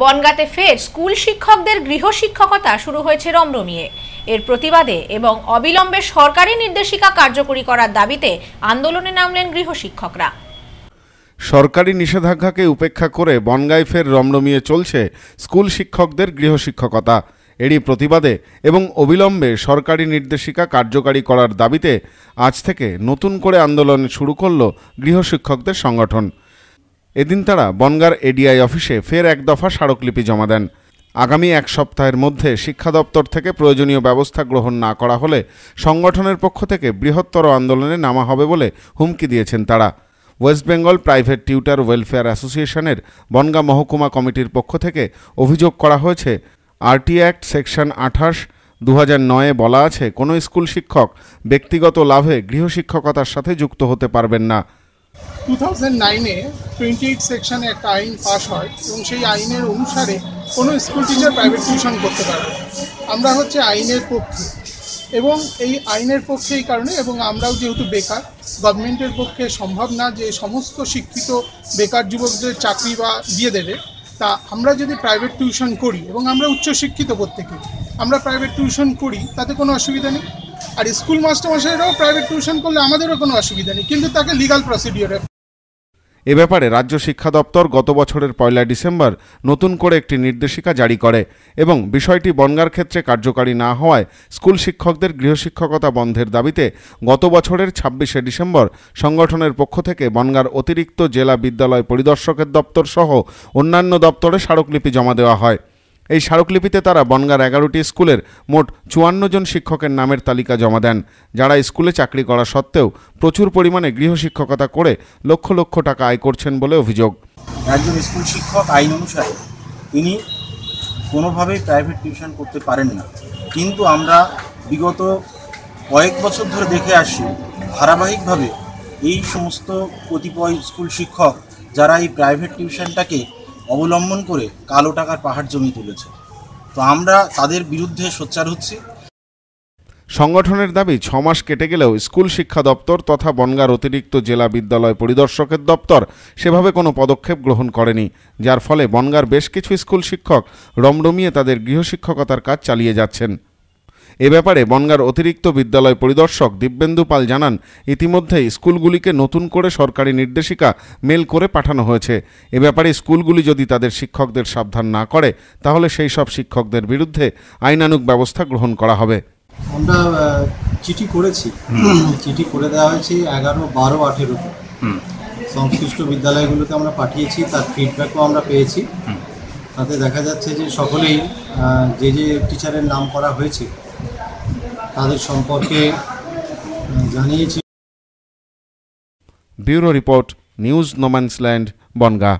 বনগাতে ফের স্কুল শিক্ষকদের গৃহশিক্ষকতা শুরু হয়েছে রমরমিয়ে এর প্রতিবাদে এবং অবিলম্বে সরকারি নির্দেশিকা কার্যকরী করার দাবিতে আন্দোলনে নামলেন গৃহশিক্ষকরা সরকারি নিষেধাজ্ঞাকে উপেক্ষা করে বনগাঁয় ফের রমরমিয়ে চলছে স্কুল শিক্ষকদের গৃহশিক্ষকতা এরই প্রতিবাদে এবং অবিলম্বে সরকারি নির্দেশিকা কার্যকারী করার দাবিতে আজ থেকে নতুন করে আন্দোলন শুরু করল গৃহশিক্ষকদের সংগঠন এদিন তারা বনগার এডিআই অফিসে ফের এক দফা স্মারকলিপি জমা দেন আগামী এক সপ্তাহের মধ্যে শিক্ষা দপ্তর থেকে প্রয়োজনীয় ব্যবস্থা গ্রহণ না করা হলে সংগঠনের পক্ষ থেকে বৃহত্তর আন্দোলনে নামা হবে বলে হুমকি দিয়েছেন তারা west Bengal private tutor welfare অ্যাসোসিয়েশনের বনগা মহকুমা কমিটির পক্ষ থেকে অভিযোগ করা হয়েছে আরটি অ্যাক্ট সেকশন আঠাশ দু নয়ে বলা আছে কোনো স্কুল শিক্ষক ব্যক্তিগত লাভে গৃহশিক্ষকতার সাথে যুক্ত হতে পারবেন না টু থাউজেন্ড নাইনে টোয়েন্টি এইট সেকশানে একটা আইন পাশ হয় এবং সেই আইনের অনুসারে কোনো স্কুল টিচার প্রাইভেট টিউশন করতে পারে আমরা হচ্ছে আইনের পক্ষে এবং এই আইনের পক্ষে এই কারণে এবং আমরাও যেহেতু বেকার গভর্নমেন্টের পক্ষে সম্ভব না যে সমস্ত শিক্ষিত বেকার যুবকদের চাকরি বা দিয়ে দেবে তা আমরা যদি প্রাইভেট টিউশন করি এবং আমরা উচ্চশিক্ষিত প্রত্যেকে আমরা প্রাইভেট টিউশন করি তাতে কোনো অসুবিধা নেই আর স্কুল মাস্টারমশাইরাও প্রাইভেট টিউশন করলে আমাদেরও কোনো অসুবিধা নেই কিন্তু তাকে লিগাল প্রসিডিওরে এ ব্যাপারে রাজ্য শিক্ষা দপ্তর গত বছরের পয়লা ডিসেম্বর নতুন করে একটি নির্দেশিকা জারি করে এবং বিষয়টি বনগার ক্ষেত্রে কার্যকারী না হওয়ায় স্কুল শিক্ষকদের গৃহশিক্ষকতা বন্ধের দাবিতে গত বছরের ছাব্বিশে ডিসেম্বর সংগঠনের পক্ষ থেকে বনগার অতিরিক্ত জেলা বিদ্যালয় পরিদর্শকের দপ্তর সহ অন্যান্য দপ্তরে স্মারকলিপি জমা দেওয়া হয় এই স্মারকলিপিতে তারা বনগার এগারোটি স্কুলের মোট চুয়ান্ন জন শিক্ষকের নামের তালিকা জমা দেন যারা স্কুলে চাকরি করা সত্ত্বেও প্রচুর পরিমাণে গৃহশিক্ষকতা করে লক্ষ লক্ষ টাকা আয় করছেন বলে অভিযোগ একজন স্কুল শিক্ষক আইন অনুসারে তিনি কোনোভাবেই প্রাইভেট টিউশন করতে পারেন না কিন্তু আমরা বিগত কয়েক বছর ধরে দেখে আসি ধারাবাহিকভাবে এই সমস্ত কতিপয় স্কুল শিক্ষক যারা এই প্রাইভেট টিউশনটাকে অবলম্বন করে কালো টাকার পাহাড় জমি তুলেছে তো আমরা তাদের বিরুদ্ধে সোচ্চার হচ্ছি সংগঠনের দাবি ছ মাস কেটে গেলেও স্কুল শিক্ষা দপ্তর তথা বনগার অতিরিক্ত জেলা বিদ্যালয় পরিদর্শকের দপ্তর সেভাবে কোনো পদক্ষেপ গ্রহণ করেনি যার ফলে বনগার বেশ কিছু স্কুল শিক্ষক রমরমিয়ে তাদের গৃহশিক্ষকতার কাজ চালিয়ে যাচ্ছেন এ ব্যাপারে বনগার অতিরিক্ত বিদ্যালয় পরিদর্শক দিব্যেন্দু পাল জানান ইতিমধ্যেই স্কুলগুলিকে নতুন করে সরকারি নির্দেশিকা মেল করে পাঠানো হয়েছে এ ব্যাপারে স্কুলগুলি যদি তাদের শিক্ষকদের সাবধান না করে তাহলে সেই সব শিক্ষকদের বিরুদ্ধে আইনানুগ ব্যবস্থা গ্রহণ করা হবে আমরা চিঠি করেছি চিঠি করে দেওয়া হয়েছে এগারো বারো আঠেরো সংশ্লিষ্ট বিদ্যালয়গুলোতে আমরা পাঠিয়েছি তার ফিডব্যাকও আমরা পেয়েছি তাতে দেখা যাচ্ছে যে সকলেই যে যে টিচারের নাম করা হয়েছে তাদের সম্পর্কে জানিয়েছি bureau report news no man's land Bongaon